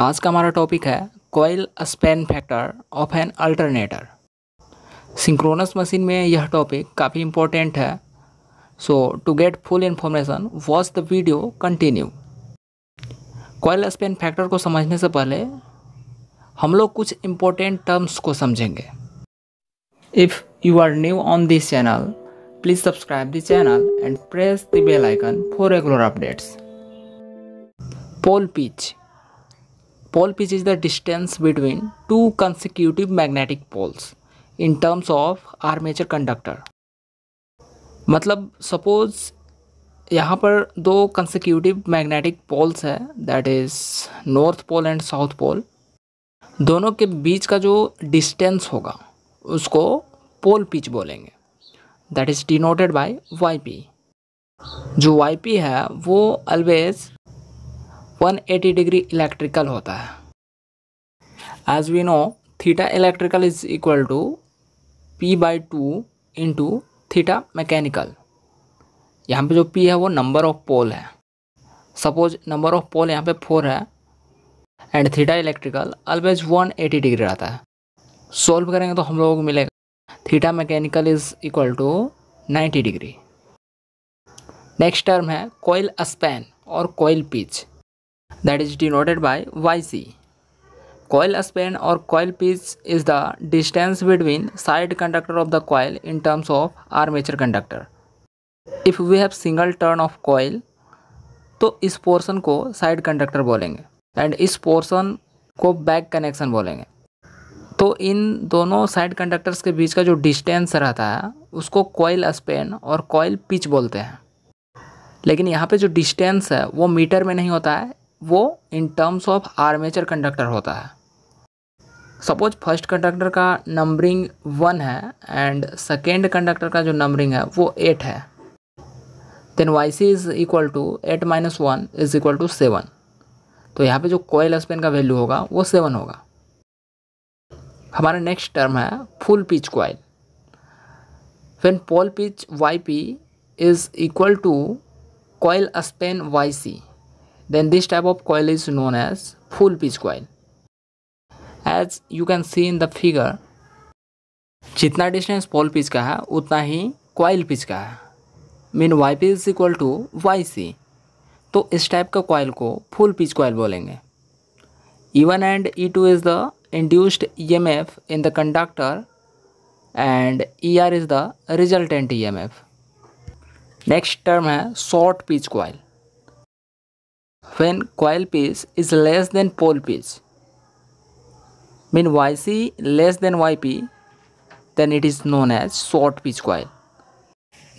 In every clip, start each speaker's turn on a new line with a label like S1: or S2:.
S1: आज का हमारा टॉपिक है coil span factor of an alternator synchronous machine में यह टॉपिक काफ़ी इम्पोर्टेंट है so to get full information watch the video continue coil span factor को समझने से पहले हम लोग कुछ इम्पोर्टेंट टर्म्स को समझेंगे if you are new on this channel please subscribe the channel and press the bell icon for regular updates pole pitch pole pitch is the distance between two consecutive magnetic poles in terms of armature conductor मतलब suppose यहाँ पर दो consecutive magnetic poles है that is north pole and south pole दोनों के बीच का जो डिस्टेंस होगा उसको पोल पिच बोलेंगे that is denoted by Y P जो वाई पी है वो ऑलवेज 180 डिग्री इलेक्ट्रिकल होता है as we know theta electrical is equal to P by two into theta mechanical यहाँ पे जो पी है वो नंबर ऑफ पोल है सपोज नंबर ऑफ पोल यहाँ पे फोर है and theta electrical always 180 degree रहता है सॉल्व करेंगे तो हम लोगों को मिलेगा theta mechanical is equal to 90 degree next term है कोयल स्पैन और coil pitch that is denoted by YC. Coil span or coil pitch is the distance between side conductor of the coil in terms of armature conductor. If we have single turn of coil, तो इस portion को side conductor बोलेंगे and इस portion को back connection बोलेंगे तो इन दोनों side conductors के बीच का जो डिस्टेंस रहता है उसको कॉयल स्पेन और कॉयल पिच बोलते हैं लेकिन यहाँ पे जो डिस्टेंस है वो मीटर में नहीं होता है वो in terms of armature conductor होता है सपोज फर्स्ट कंडक्टर का नंबरिंग वन है एंड सेकेंड कंडक्टर का जो नंबरिंग है वो एट है then Y C is equal to eight minus one is equal to seven तो यहाँ पे जो कोयल स्पेन का वैल्यू होगा वो सेवन होगा हमारा नेक्स्ट टर्म है full pitch coil when pole pitch Y P is equal to coil span Y C then this type of coil is known as full pitch coil as you can see in the figure जितना distance pole pitch का है उतना ही coil pitch का है mean Y P is equal to Y C तो इस type का कॉयल को फुल पिच कॉयल बोलेंगे E one and E two is the induced E M F in the conductor and E R is the resultant E M F next term है short pitch coil when coil pitch is less than pole pitch mean yc less than yp then it is known as short pitch coil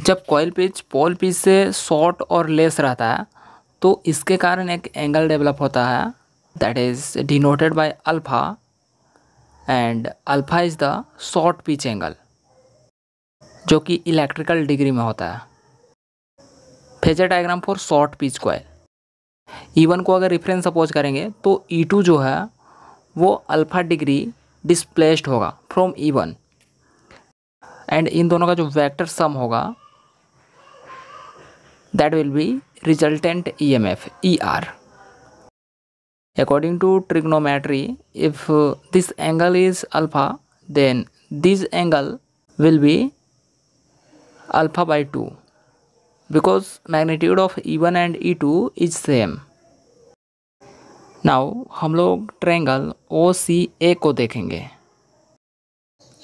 S1: जब coil pitch pole pitch से short और less रहता है तो इसके कारण एक एंगल डेवलप होता है that is denoted by alpha and alpha is the short pitch angle जो कि इलेक्ट्रिकल डिग्री में होता है phasor diagram for short pitch coil E e को अगर रेफरेंस सपोज करेंगे तो ई e टू जो है वो अल्फ़ा डिग्री डिस्प्लेस्ड होगा फ्रॉम ई वन एंड इन दोनों का जो वेक्टर सम होगा that will be resultant E M F E R according to trigonometry if this angle is alpha then this angle will be alpha by two because magnitude of E1 and E2 is same. Now हम लोग triangle O C A को देखेंगे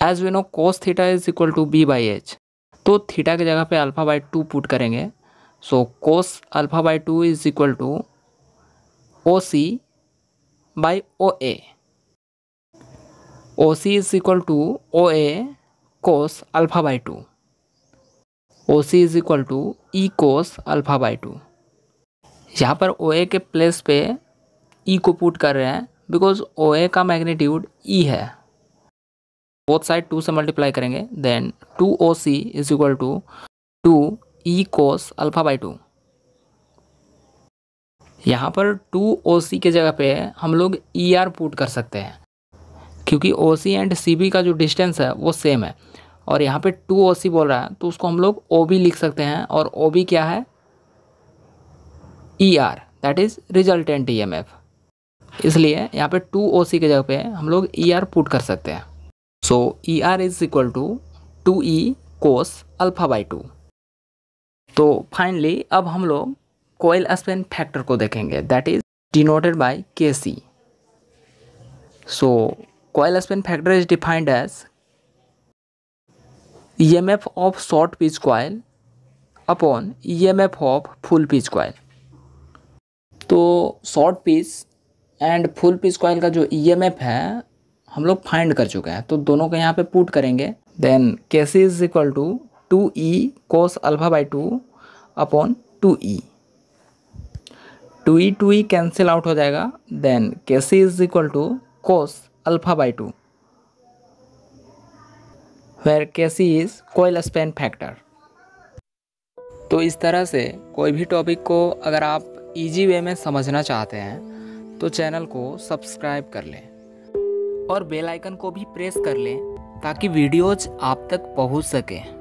S1: as we know cos theta is equal to B by H तो theta की जगह पे alpha by two put करेंगे so cos alpha by two is equal to O C by O A O C is equal to O A cos alpha by two O C is equal to E cos alpha by two यहाँ पर ओ ए के place पे ई e को put कर रहे हैं because O A का magnitude E e है बोथ साइड टू से मल्टीप्लाई करेंगे then two O C is equal to two E cos alpha by two यहाँ पर टू ओ सी के जगह पे हम लोग ई आर पुट कर सकते हैं क्योंकि ओ सी एंड सी बी का जो डिस्टेंस है वो सेम है और यहाँ पे टू ओ सी बोल रहा है तो उसको हम लोग ओ बी लिख सकते हैं और ओ बी क्या है E R that is resultant E M F इसलिए यहाँ पे टू ओ सी के जगह पे हम लोग ई आर पुट कर सकते हैं so E R is equal to two E cos alpha by two तो फाइनली अब हम लोग कोयल स्पेन फैक्टर को देखेंगे that is denoted by K C so coil span factor is defined as E M F of short pitch coil upon E M F of full pitch coil तो short pitch and full pitch coil का जो ई M F है हम लोग find कर चुके हैं तो दोनों को यहाँ पे पुट करेंगे then K C is equal to two E cos alpha by two upon two E two E two E cancel out हो जाएगा then K C is equal to cos alpha by two where K C is coil span factor तो इस तरह से कोई भी topic को अगर आप इजी वे में समझना चाहते हैं तो चैनल को सब्सक्राइब कर लें और बेल आइकन को भी प्रेस कर लें ताकि वीडियोज आप तक पहुंच सकें